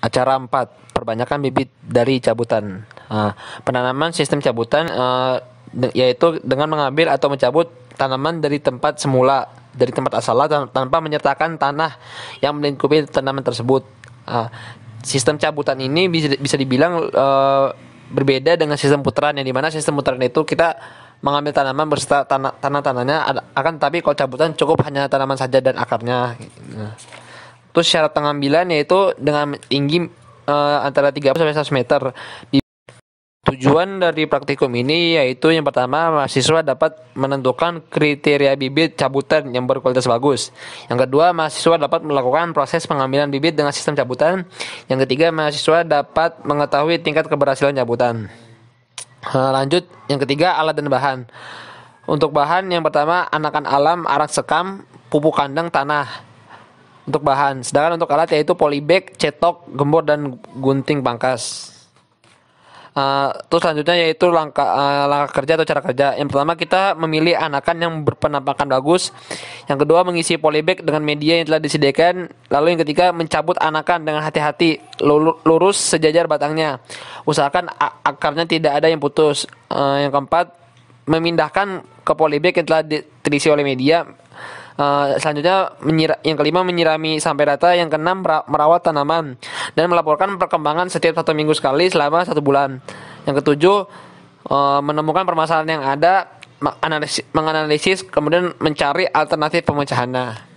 Acara 4. Perbanyakan bibit dari cabutan. Nah, penanaman sistem cabutan uh, yaitu dengan mengambil atau mencabut tanaman dari tempat semula, dari tempat asalnya tanpa menyertakan tanah yang melingkupi tanaman tersebut. Uh, sistem cabutan ini bisa bisa dibilang uh, berbeda dengan sistem putaran yang dimana sistem putaran itu kita mengambil tanaman berserta tanah tanah tanahnya akan tapi kalau cabutan cukup hanya tanaman saja dan akarnya. Nah. Terus syarat pengambilan yaitu dengan tinggi uh, antara 30 sampai 100 meter. Di tujuan dari praktikum ini yaitu yang pertama mahasiswa dapat menentukan kriteria bibit cabutan yang berkualitas bagus. Yang kedua mahasiswa dapat melakukan proses pengambilan bibit dengan sistem cabutan. Yang ketiga mahasiswa dapat mengetahui tingkat keberhasilan cabutan. Uh, lanjut yang ketiga alat dan bahan. Untuk bahan yang pertama anakan alam, arang sekam, pupuk kandang, tanah untuk bahan. Sedangkan untuk alat yaitu polybag, cetok, gembor dan gunting pangkas. Uh, terus selanjutnya yaitu langkah eh, uh, langkah kerja atau cara kerja. Yang pertama kita memilih anakan yang berpenampakan bagus. Yang kedua mengisi polybag dengan media yang telah disediakan. Lalu yang ketiga mencabut anakan dengan hati-hati, lurus sejajar batangnya. Usahakan akarnya tidak ada yang putus. Uh, yang keempat memindahkan ke polybag yang telah diisi oleh media Uh, selanjutnya menyira, yang kelima menyirami sampai rata, yang keenam merawat tanaman dan melaporkan perkembangan setiap satu minggu sekali selama satu bulan. Yang ketujuh uh, menemukan permasalahan yang ada, menganalisis, menganalisis kemudian mencari alternatif pemecahannya.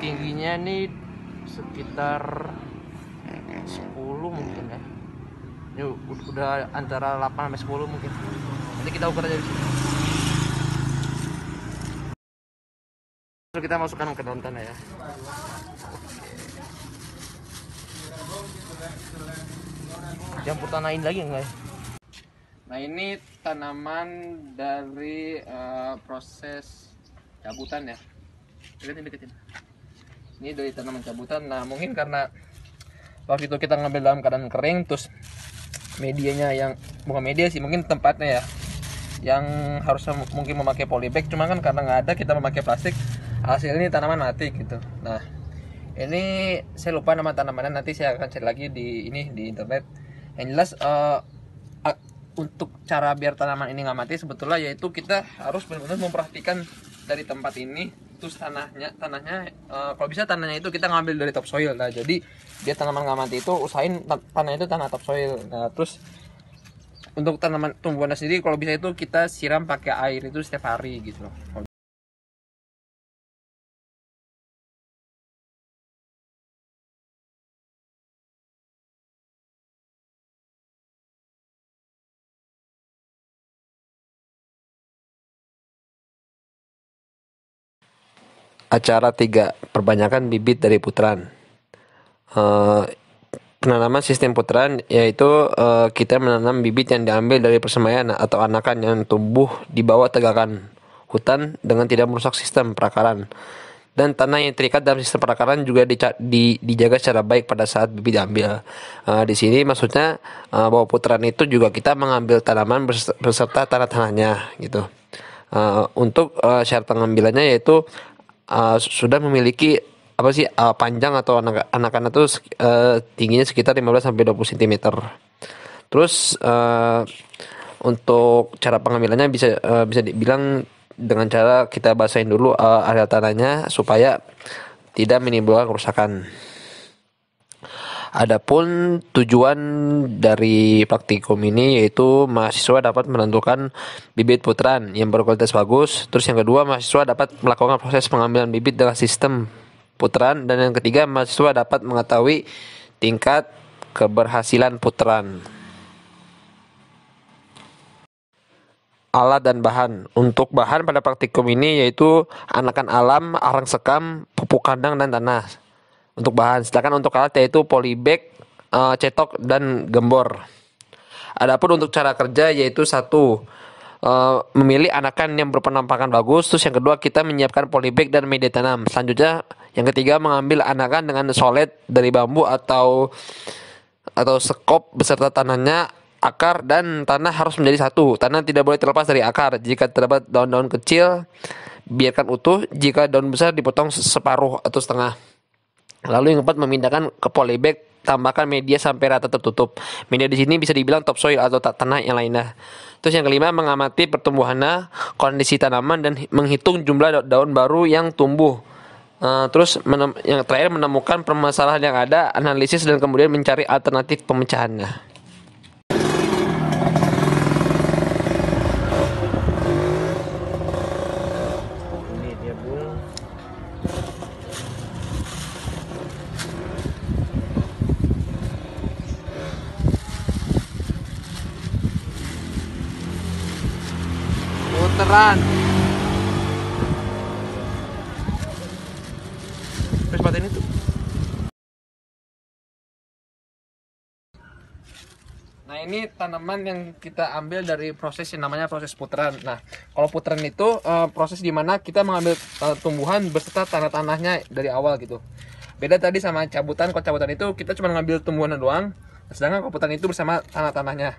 tingginya ini sekitar 10 mungkin ya ini udah antara 8 sampai 10 mungkin nanti kita ukur aja di sini Terus kita masukkan ke dalam tanah ya campur tanahin lagi enggak ya? Nah ini tanaman dari uh, proses cabutan ya. Deketin deketin ini dari tanaman cabutan nah mungkin karena waktu itu kita ngambil dalam keadaan kering terus medianya yang bukan media sih mungkin tempatnya ya yang harusnya mungkin memakai polybag cuma kan karena nggak ada kita memakai plastik hasilnya tanaman mati gitu nah ini saya lupa nama tanamannya nanti saya akan cari lagi di ini di internet yang jelas uh, untuk cara biar tanaman ini nggak mati sebetulnya yaitu kita harus benar-benar memperhatikan dari tempat ini terus tanahnya tanahnya uh, kalau bisa tanahnya itu kita ngambil dari topsoil nah jadi dia tanaman nggak mati itu usahain tanah itu tanah topsoil nah terus untuk tanaman tumbuhan sendiri kalau bisa itu kita siram pakai air itu setiap hari gitu Acara tiga Perbanyakan bibit dari putaran. Uh, eh, penanaman sistem putaran yaitu uh, kita menanam bibit yang diambil dari persemaian atau anakan yang tumbuh di bawah tegakan hutan dengan tidak merusak sistem perakaran. Dan tanah yang terikat dalam sistem perakaran juga di, di, dijaga secara baik pada saat bibit diambil. Uh, di sini maksudnya uh, bahwa putaran itu juga kita mengambil tanaman beserta tanah-tanahnya gitu. Uh, untuk uh, syarat pengambilannya yaitu Eh, sudah memiliki apa sih uh, panjang atau anak-anak itu uh, eh, tingginya sekitar 15 sampai 20 cm. Terus uh, untuk cara pengambilannya bisa uh, bisa dibilang dengan cara kita basahin dulu uh, area tanahnya supaya tidak menimbulkan kerusakan. Adapun tujuan dari praktikum ini yaitu mahasiswa dapat menentukan bibit puteran yang berkualitas bagus. Terus yang kedua mahasiswa dapat melakukan proses pengambilan bibit dalam sistem puteran dan yang ketiga mahasiswa dapat mengetahui tingkat keberhasilan puteran. alat dan bahan. Untuk bahan pada praktikum ini yaitu anakan alam, arang sekam, pupuk kandang, dan tanah untuk bahan. Sedangkan untuk alat yaitu polybag, eh, cetok dan gembor. Adapun untuk cara kerja yaitu satu Uh, memilih anakan yang berpenampakan bagus. Terus yang kedua kita menyiapkan polybag dan media tanam. Selanjutnya yang ketiga mengambil anakan dengan solid dari bambu atau atau sekop beserta tanahnya akar dan tanah harus menjadi satu. Tanah tidak boleh terlepas dari akar. Jika terdapat daun-daun kecil, biarkan utuh. Jika daun besar dipotong separuh atau setengah. Lalu yang keempat memindahkan ke polybag tambahkan media sampai rata tertutup. Media di sini bisa dibilang topsoil atau tak tanah yang lainnya. Terus yang kelima mengamati pertumbuhannya, kondisi tanaman dan menghitung jumlah daun baru yang tumbuh. Uh, terus yang terakhir menemukan permasalahan yang ada, analisis dan kemudian mencari alternatif pemecahannya. pelan paten itu Nah ini tanaman yang kita ambil dari proses yang namanya proses puteran. Nah kalau puteran itu e, proses dimana kita mengambil eh, tumbuhan beserta tanah-tanahnya dari awal gitu. Beda tadi sama cabutan. Kalau cabutan itu kita cuma ngambil tumbuhan doang. Sedangkan kalau puteran itu bersama tanah-tanahnya.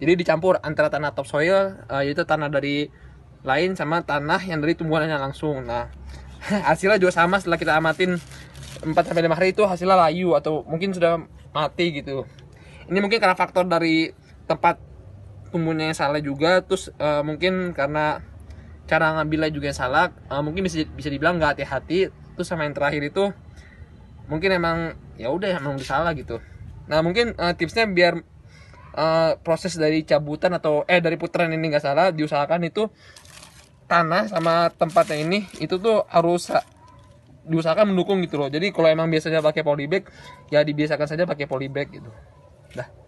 Jadi dicampur antara tanah topsoil e, yaitu tanah dari lain sama tanah yang dari tumbuhannya langsung. Nah, hasilnya juga sama setelah kita amatin 4 sampai 5 hari itu hasilnya layu atau mungkin sudah mati gitu. Ini mungkin karena faktor dari tempat tumbuhnya yang salah juga, terus uh, mungkin karena cara ngambilnya juga yang salah, uh, mungkin bisa bisa dibilang nggak hati-hati. Terus sama yang terakhir itu mungkin emang ya udah emang salah gitu. Nah, mungkin uh, tipsnya biar uh, proses dari cabutan atau eh dari putaran ini nggak salah diusahakan itu tanah sama tempatnya ini itu tuh harus diusahakan mendukung gitu loh jadi kalau emang biasanya pakai polybag ya dibiasakan saja pakai polybag gitu dah